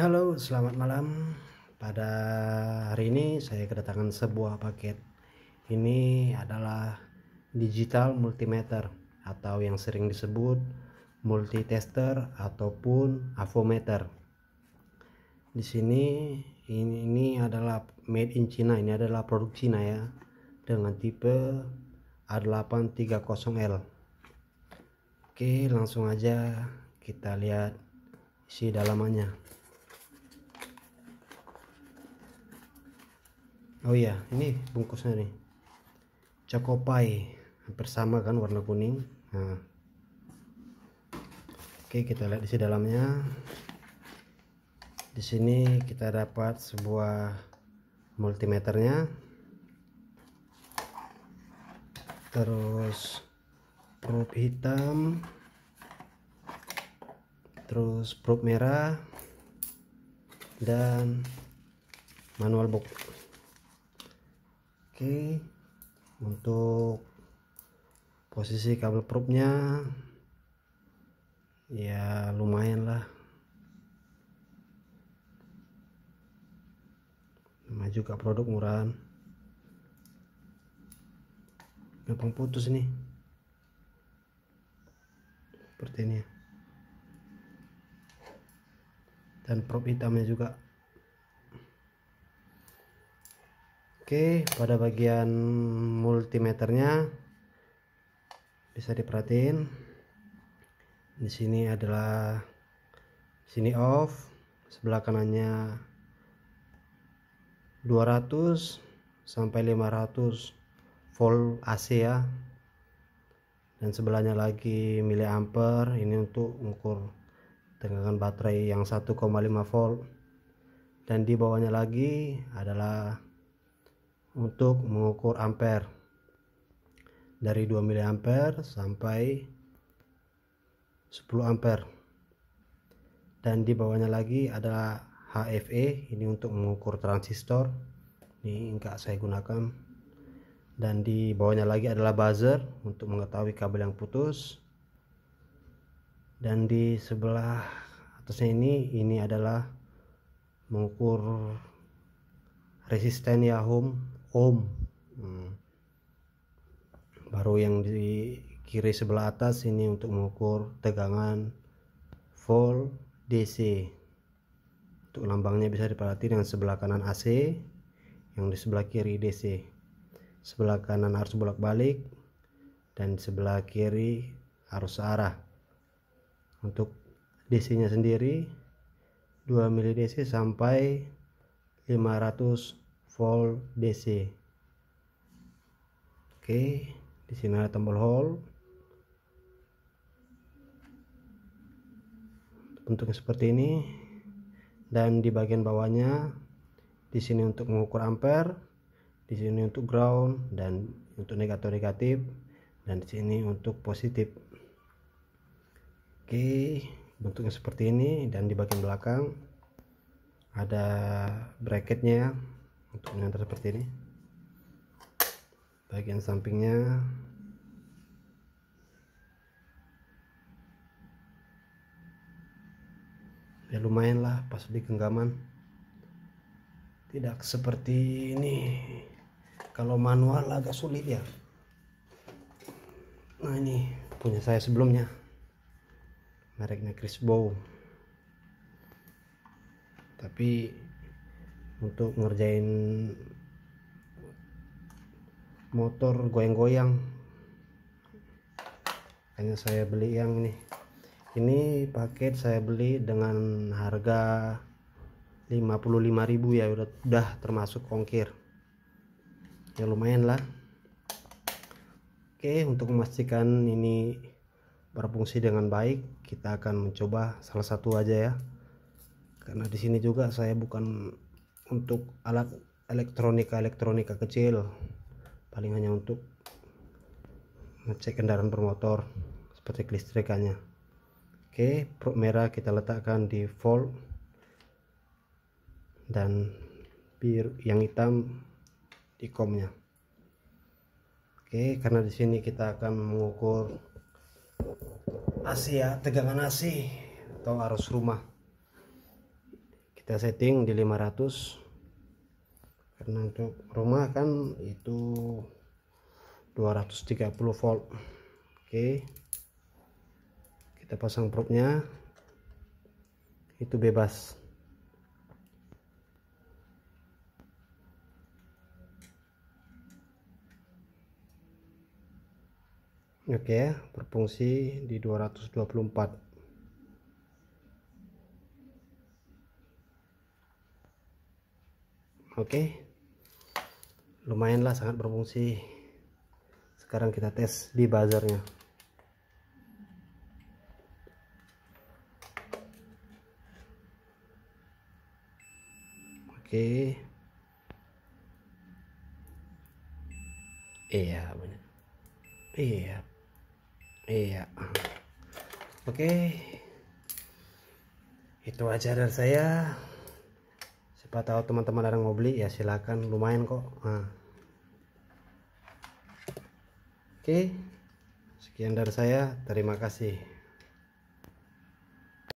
Halo, selamat malam. Pada hari ini saya kedatangan sebuah paket. Ini adalah digital multimeter atau yang sering disebut multitester ataupun avometer. Di sini ini, ini adalah made in China, ini adalah produk China ya dengan tipe A830L. Oke, langsung aja kita lihat isi dalamannya. oh iya ini bungkusnya nih cakopai hampir sama kan warna kuning nah. oke kita lihat isi dalamnya di sini kita dapat sebuah multimeternya terus probe hitam terus probe merah dan manual box Oke untuk posisi kabel probe-nya ya lumayan lah nama juga produk murahan gampang putus nih seperti ini ya. dan prop hitamnya juga Oke, pada bagian multimeternya bisa diperhatiin. Di sini adalah sini off, sebelah kanannya 200 sampai 500 volt AC ya. Dan sebelahnya lagi ampere ini untuk mengukur tegangan baterai yang 1,5 volt. Dan di bawahnya lagi adalah untuk mengukur ampere dari 2 mA sampai 10 ampere dan di bawahnya lagi ada HFE ini untuk mengukur transistor ini enggak saya gunakan dan di bawahnya lagi adalah buzzer untuk mengetahui kabel yang putus dan di sebelah atasnya ini ini adalah mengukur resisten ya ohm Om, hmm. baru yang di kiri sebelah atas ini untuk mengukur tegangan volt DC untuk lambangnya bisa diperhati dengan sebelah kanan AC yang di sebelah kiri DC sebelah kanan harus bolak-balik dan sebelah kiri harus searah untuk DC nya sendiri 2 mili DC sampai 500 volt DC oke di sini ada tombol hold bentuknya seperti ini dan di bagian bawahnya di sini untuk mengukur ampere di sini untuk ground dan untuk negatif negatif dan di sini untuk positif oke bentuknya seperti ini dan di bagian belakang ada bracketnya untuk mengantar seperti ini bagian sampingnya ya lumayan lah pas di genggaman tidak seperti ini kalau manual agak sulit ya nah ini punya saya sebelumnya mereknya Chris Bow tapi untuk ngerjain motor goyang-goyang hanya saya beli yang ini ini paket saya beli dengan harga 55.000 ya udah, udah termasuk ongkir ya lumayan lah Oke untuk memastikan ini berfungsi dengan baik kita akan mencoba salah satu aja ya karena di sini juga saya bukan untuk alat elektronika-elektronika kecil paling hanya untuk ngecek kendaraan bermotor seperti kelistrikannya oke probe merah kita letakkan di volt dan biru yang hitam di komnya oke karena di sini kita akan mengukur AC ya tegangan AC atau arus rumah kita setting di 500 karena untuk rumah kan itu 230 volt oke kita pasang probnya itu bebas Oke, berfungsi di 224. Oke lumayanlah sangat berfungsi sekarang kita tes di bazarnya oke okay. iya banyak iya iya oke itu aja dari saya siapa tahu teman-teman ada yang mau beli ya silakan lumayan kok nah Oke, sekian dari saya. Terima kasih.